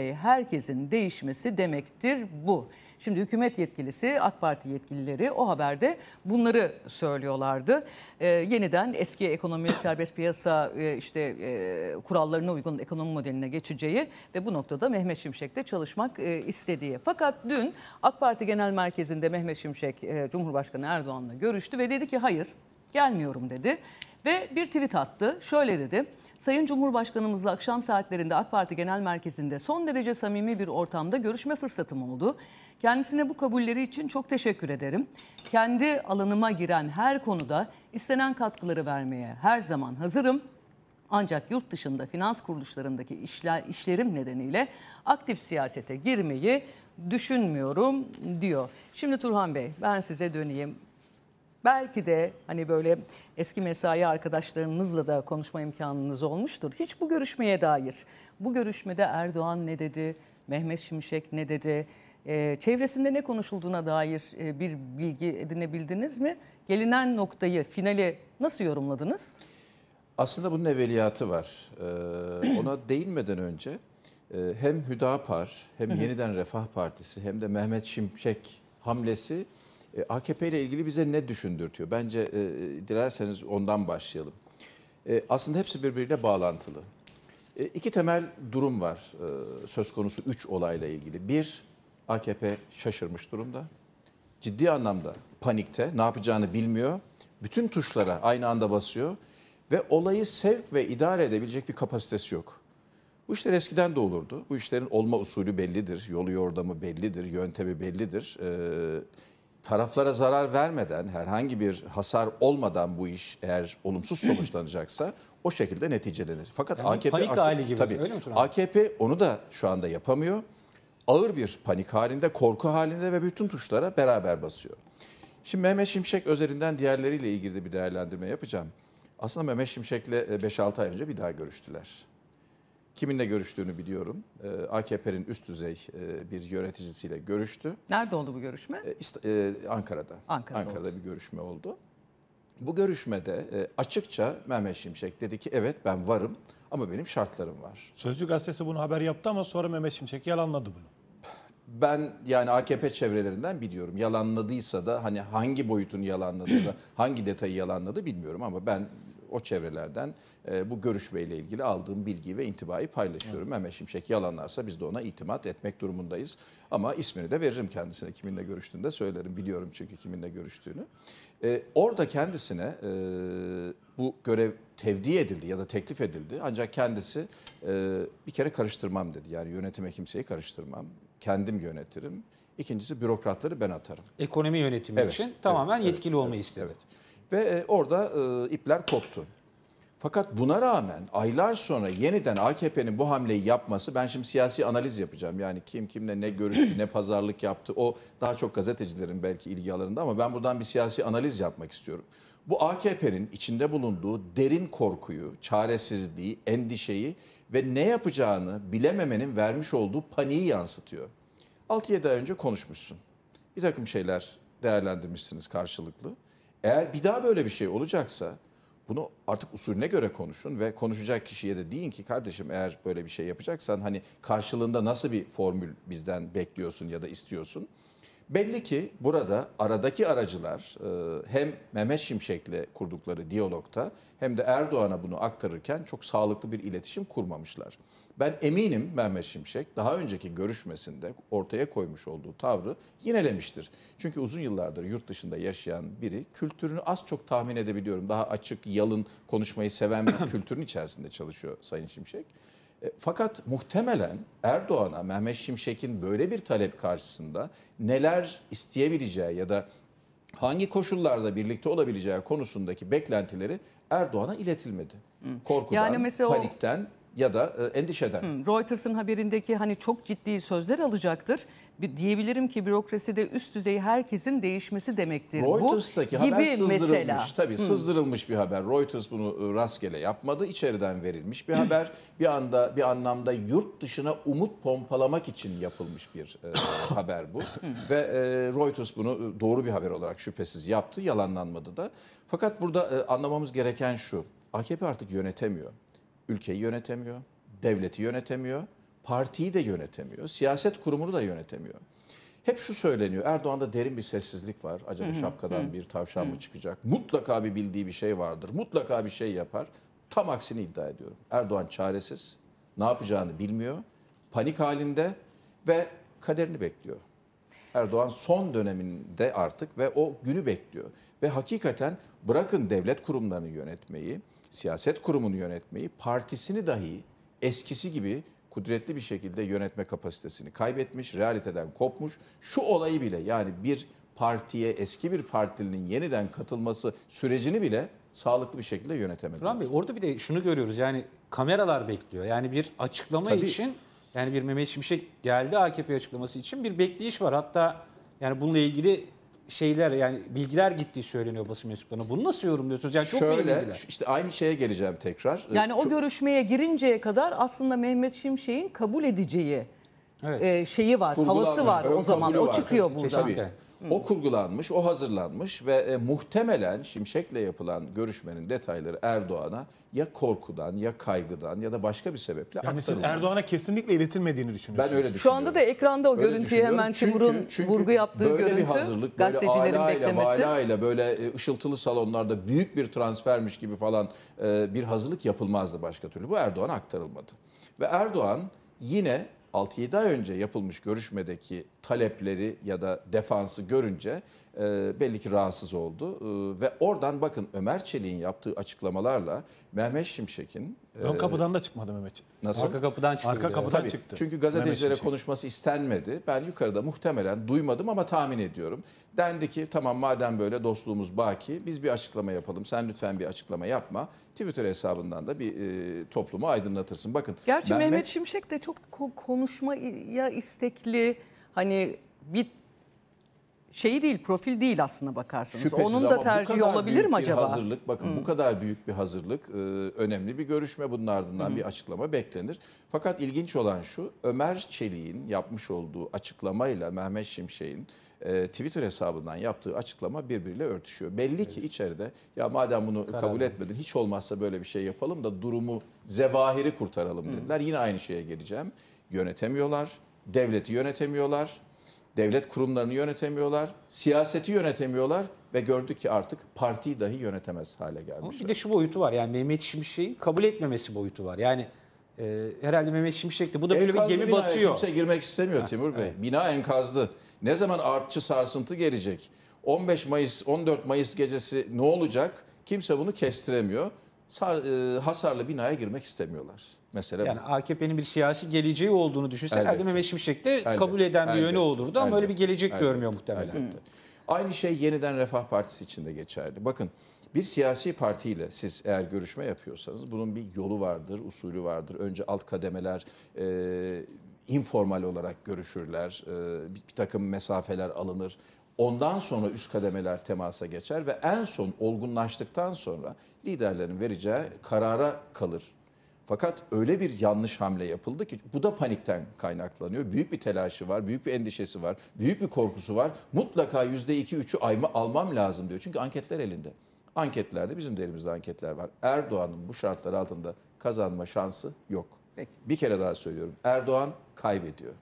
Ee, herkesin değişmesi demektir bu. Şimdi hükümet yetkilisi, AK Parti yetkilileri o haberde bunları söylüyorlardı. E, yeniden eski ekonomi serbest piyasa e, işte e, kurallarına uygun ekonomi modeline geçeceği ve bu noktada Mehmet Şimşek de çalışmak e, istediği. Fakat dün AK Parti Genel Merkezi'nde Mehmet Şimşek e, Cumhurbaşkanı Erdoğan'la görüştü ve dedi ki hayır gelmiyorum dedi. Ve bir tweet attı. Şöyle dedi. Sayın Cumhurbaşkanımızla akşam saatlerinde AK Parti Genel Merkezi'nde son derece samimi bir ortamda görüşme fırsatım oldu. Kendisine bu kabulleri için çok teşekkür ederim. Kendi alanıma giren her konuda istenen katkıları vermeye her zaman hazırım. Ancak yurt dışında finans kuruluşlarındaki işler, işlerim nedeniyle aktif siyasete girmeyi düşünmüyorum diyor. Şimdi Turhan Bey ben size döneyim belki de hani böyle eski mesai arkadaşlarımızla da konuşma imkanınız olmuştur. Hiç bu görüşmeye dair, bu görüşmede Erdoğan ne dedi, Mehmet Şimşek ne dedi, e, çevresinde ne konuşulduğuna dair e, bir bilgi edinebildiniz mi? Gelinen noktayı, finali nasıl yorumladınız? Aslında bunun evveliyatı var. Ee, ona değinmeden önce e, hem Hüdapar, hem Yeniden Refah Partisi, hem de Mehmet Şimşek hamlesi e, AKP ile ilgili bize ne düşündürtüyor? Bence e, dilerseniz ondan başlayalım. E, aslında hepsi birbiriyle bağlantılı. E, iki temel durum var e, söz konusu üç olayla ilgili. Bir, AKP şaşırmış durumda. Ciddi anlamda panikte, ne yapacağını bilmiyor. Bütün tuşlara aynı anda basıyor ve olayı sevk ve idare edebilecek bir kapasitesi yok. Bu işler eskiden de olurdu. Bu işlerin olma usulü bellidir, yolu yordamı bellidir, yöntemi bellidir. Ee, taraflara zarar vermeden, herhangi bir hasar olmadan bu iş eğer olumsuz sonuçlanacaksa o şekilde neticelenir. Fakat yani AKP panik artık, hali gibi. Tabii, öyle mi AKP onu da şu anda yapamıyor. Ağır bir panik halinde, korku halinde ve bütün tuşlara beraber basıyor. Şimdi Mehmet Şimşek özelinden diğerleriyle ilgili bir değerlendirme yapacağım. Aslında Mehmet Şimşek'le 5-6 e, ay önce bir daha görüştüler. Kiminle görüştüğünü biliyorum. Ee, AKP'nin üst düzey e, bir yöneticisiyle görüştü. Nerede oldu bu görüşme? E, e, Ankara'da. Ankara'da, Ankara'da bir görüşme oldu. Bu görüşmede açıkça Mehmet Şimşek dedi ki evet ben varım ama benim şartlarım var. Sözcü gazetesi bunu haber yaptı ama sonra Mehmet Şimşek yalanladı bunu. Ben yani AKP çevrelerinden biliyorum. Yalanladıysa da hani hangi boyutunu yalanladı da hangi detayı yalanladı bilmiyorum ama ben o çevrelerden e, bu görüşmeyle ilgili aldığım bilgi ve intibayı paylaşıyorum. Evet. Mehmet Şimşek yalanlarsa biz de ona itimat etmek durumundayız. Ama ismini de veririm kendisine kiminle görüştüğünü de söylerim. Biliyorum çünkü kiminle görüştüğünü. E, orada kendisine e, bu görev tevdi edildi ya da teklif edildi. Ancak kendisi e, bir kere karıştırmam dedi. Yani yönetime kimseyi karıştırmam. Kendim yönetirim. İkincisi bürokratları ben atarım. Ekonomi yönetimi evet, için evet, tamamen evet, yetkili evet, olmayı evet, Evet. Ve e, orada e, ipler koptu. Fakat buna rağmen aylar sonra yeniden AKP'nin bu hamleyi yapması, ben şimdi siyasi analiz yapacağım. Yani kim kimle ne görüştü, ne pazarlık yaptı. O daha çok gazetecilerin belki ilgi alanında ama ben buradan bir siyasi analiz yapmak istiyorum. Bu AKP'nin içinde bulunduğu derin korkuyu, çaresizliği, endişeyi ve ne yapacağını bilememenin vermiş olduğu paniği yansıtıyor. 6-7 ay önce konuşmuşsun. Bir takım şeyler değerlendirmişsiniz karşılıklı. Eğer bir daha böyle bir şey olacaksa bunu artık usulüne göre konuşun ve konuşacak kişiye de deyin ki kardeşim eğer böyle bir şey yapacaksan hani karşılığında nasıl bir formül bizden bekliyorsun ya da istiyorsun? Belli ki burada aradaki aracılar e, hem Mehmet Şimşek'le kurdukları diyalogta hem de Erdoğan'a bunu aktarırken çok sağlıklı bir iletişim kurmamışlar. Ben eminim Mehmet Şimşek daha önceki görüşmesinde ortaya koymuş olduğu tavrı yinelemiştir. Çünkü uzun yıllardır yurt dışında yaşayan biri kültürünü az çok tahmin edebiliyorum. Daha açık, yalın konuşmayı seven bir kültürün içerisinde çalışıyor Sayın Şimşek. E, fakat muhtemelen Erdoğan'a Mehmet Şimşek'in böyle bir talep karşısında neler isteyebileceği ya da hangi koşullarda birlikte olabileceği konusundaki beklentileri Erdoğan'a iletilmedi. Korkudan, yani mesela o, panikten ya da e, endişeden. Hmm, Reuters'ın haberindeki hani çok ciddi sözler alacaktır. Bir, diyebilirim ki bürokraside üst düzey herkesin değişmesi demektir. Reuters'taki Bu, haber gibi sızdırılmış. Mesela. Tabii hmm. sızdırılmış bir haber. Reuters bunu e, rastgele yapmadı. İçeriden verilmiş bir haber. bir anda bir anlamda yurt dışına umut pompalamak için yapılmış bir e, haber bu. Ve e, Reuters bunu e, doğru bir haber olarak şüphesiz yaptı. Yalanlanmadı da. Fakat burada e, anlamamız gereken şu. AKP artık yönetemiyor ülkeyi yönetemiyor, devleti yönetemiyor, partiyi de yönetemiyor, siyaset kurumunu da yönetemiyor. Hep şu söyleniyor. Erdoğan'da derin bir sessizlik var. Acaba hı hı, şapkadan hı. bir tavşan hı. mı çıkacak? Mutlaka bir bildiği bir şey vardır. Mutlaka bir şey yapar. Tam aksini iddia ediyorum. Erdoğan çaresiz. Ne yapacağını bilmiyor. Panik halinde ve kaderini bekliyor. Erdoğan son döneminde artık ve o günü bekliyor. Ve hakikaten bırakın devlet kurumlarını yönetmeyi, siyaset kurumunu yönetmeyi, partisini dahi eskisi gibi kudretli bir şekilde yönetme kapasitesini kaybetmiş, realiteden kopmuş. Şu olayı bile yani bir partiye eski bir partilinin yeniden katılması sürecini bile sağlıklı bir şekilde yönetemedi. Turan Bey orada bir de şunu görüyoruz yani kameralar bekliyor. Yani bir açıklama Tabii. için yani bir Mehmet Şimşek geldi AKP açıklaması için bir bekleyiş var. Hatta yani bununla ilgili şeyler yani bilgiler gittiği söyleniyor basın mensuplarına. Bunu nasıl yorumluyorsunuz? Yani çok Şöyle, bilgiler. işte aynı şeye geleceğim tekrar. Ee, yani o görüşmeye girinceye kadar aslında Mehmet Şimşek'in kabul edeceği Evet. E, şeyi var, Kurgular havası var, var o zaman. O çıkıyor burada. Kesinlikle. O kurgulanmış, o hazırlanmış ve e, muhtemelen Şimşek'le yapılan görüşmenin detayları Erdoğan'a ya korkudan ya kaygıdan ya da başka bir sebeple yani siz Erdoğan'a kesinlikle iletilmediğini Ben öyle düşünüyorum. Şu anda da ekranda o Öyle görüntüyü düşünüyorum. hemen Çünkü- Timur'un vurgu yaptığı böyle görüntü. bir hazırlık, böyle gazetecilerin alayla, beklemesi. valayla, böyle e, ışıltılı salonlarda büyük bir transfermiş gibi falan e, bir hazırlık yapılmazdı başka türlü. Bu Erdoğan'a aktarılmadı. Ve Erdoğan yine 6-7 ay önce yapılmış görüşmedeki talepleri ya da defansı görünce e, belli ki rahatsız oldu. E, ve oradan bakın Ömer Çelik'in yaptığı açıklamalarla Mehmet Şimşek'in Ön ee, kapıdan da çıkmadı Mehmet. Nasıl? Arka kapıdan çıktı. Arka kapıdan Tabii. çıktı. Çünkü gazetecilere konuşması istenmedi. Ben yukarıda muhtemelen duymadım ama tahmin ediyorum. Dendi ki tamam madem böyle dostluğumuz baki biz bir açıklama yapalım. Sen lütfen bir açıklama yapma. Twitter hesabından da bir e, toplumu aydınlatırsın. Bakın. Gerçi Mehmet, Mehmet Şimşek de çok konuşmaya istekli. Hani bir şeyi değil, profil değil aslında bakarsanız. Şüphesiz Onun da tercihi olabilir mi acaba? Hazırlık, bakın hmm. bu kadar büyük bir hazırlık, e, önemli bir görüşme bunun ardından hmm. bir açıklama beklenir. Fakat ilginç olan şu, Ömer Çelik'in yapmış olduğu açıklamayla Mehmet Şimşek'in e, Twitter hesabından yaptığı açıklama birbiriyle örtüşüyor. Belli evet. ki içeride ya madem bunu Karar kabul etmedin hiç olmazsa böyle bir şey yapalım da durumu zevahiri kurtaralım dediler. Hmm. Yine aynı şeye geleceğim. Yönetemiyorlar, devleti yönetemiyorlar devlet kurumlarını yönetemiyorlar, siyaseti yönetemiyorlar ve gördük ki artık partiyi dahi yönetemez hale gelmiş. Ama bir de şu boyutu var yani Mehmet Şimşek'in kabul etmemesi boyutu var. Yani e, herhalde Mehmet Şimşek'ti. Bu da böyle enkazlı bir gemi batıyor. Kimse girmek istemiyor ha, Timur Bey. Evet. Bina enkazlı. Ne zaman artçı sarsıntı gelecek? 15 Mayıs, 14 Mayıs gecesi ne olacak? Kimse bunu kestiremiyor. E, hasarlı binaya girmek istemiyorlar. Mesela yani AKP'nin bir siyasi geleceği olduğunu düşünsen herhalde Mehmet Şimşek de kabul eden bir yönü olurdu ama elbette, öyle bir gelecek elbette, görmüyor muhtemelen. Elbette. Aynı şey yeniden Refah Partisi için de geçerli. Bakın bir siyasi partiyle siz eğer görüşme yapıyorsanız bunun bir yolu vardır, usulü vardır. Önce alt kademeler e, informal olarak görüşürler, e, bir takım mesafeler alınır. Ondan sonra üst kademeler temasa geçer ve en son olgunlaştıktan sonra liderlerin vereceği karara kalır. Fakat öyle bir yanlış hamle yapıldı ki bu da panikten kaynaklanıyor. Büyük bir telaşı var, büyük bir endişesi var, büyük bir korkusu var. Mutlaka yüzde %2-3'ü almam lazım diyor. Çünkü anketler elinde. Anketlerde bizim de elimizde anketler var. Erdoğan'ın bu şartlar altında kazanma şansı yok. Peki. Bir kere daha söylüyorum. Erdoğan kaybediyor.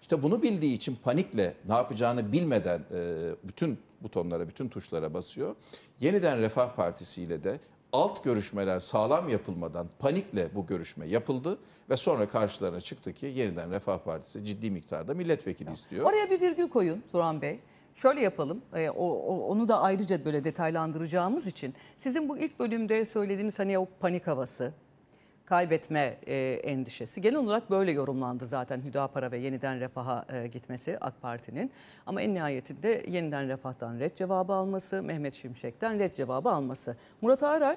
İşte bunu bildiği için panikle ne yapacağını bilmeden e, bütün butonlara, bütün tuşlara basıyor. Yeniden Refah Partisi ile de alt görüşmeler sağlam yapılmadan panikle bu görüşme yapıldı ve sonra karşılarına çıktı ki yeniden Refah Partisi ciddi miktarda milletvekili ya. istiyor. Oraya bir virgül koyun Turan Bey. Şöyle yapalım, e, o, o, onu da ayrıca böyle detaylandıracağımız için. Sizin bu ilk bölümde söylediğiniz hani o panik havası, kaybetme e, endişesi. Genel olarak böyle yorumlandı zaten Hüdapar'a ve yeniden refaha e, gitmesi AK Parti'nin. Ama en nihayetinde yeniden refahtan red cevabı alması, Mehmet Şimşek'ten red cevabı alması. Murat Aral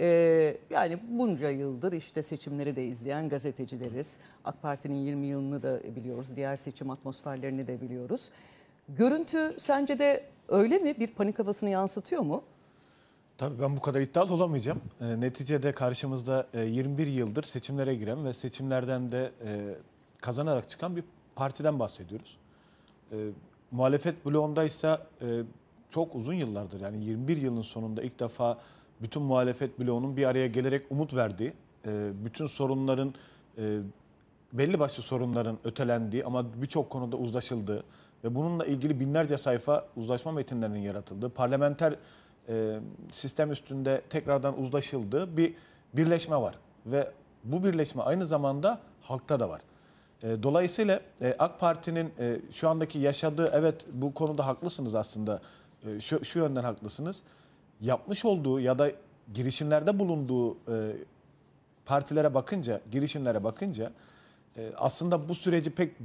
ee, yani bunca yıldır işte seçimleri de izleyen gazetecileriz. AK Parti'nin 20 yılını da biliyoruz. Diğer seçim atmosferlerini de biliyoruz. Görüntü sence de öyle mi? Bir panik havasını yansıtıyor mu? Tabii ben bu kadar iddialı olamayacağım. E, neticede karşımızda e, 21 yıldır seçimlere giren ve seçimlerden de e, kazanarak çıkan bir partiden bahsediyoruz. E, muhalefet bloğundaysa e, çok uzun yıllardır yani 21 yılın sonunda ilk defa bütün muhalefet bloğunun bir araya gelerek umut verdiği, e, bütün sorunların e, belli başlı sorunların ötelendiği ama birçok konuda uzlaşıldığı ve bununla ilgili binlerce sayfa uzlaşma metinlerinin yaratıldığı, parlamenter e, sistem üstünde tekrardan uzlaşıldığı bir birleşme var. Ve bu birleşme aynı zamanda halkta da var. E, dolayısıyla e, AK Parti'nin şu andaki yaşadığı evet bu konuda haklısınız aslında şu, şu yönden haklısınız. Yapmış olduğu ya da girişimlerde bulunduğu partilere bakınca girişimlere bakınca aslında bu süreci pek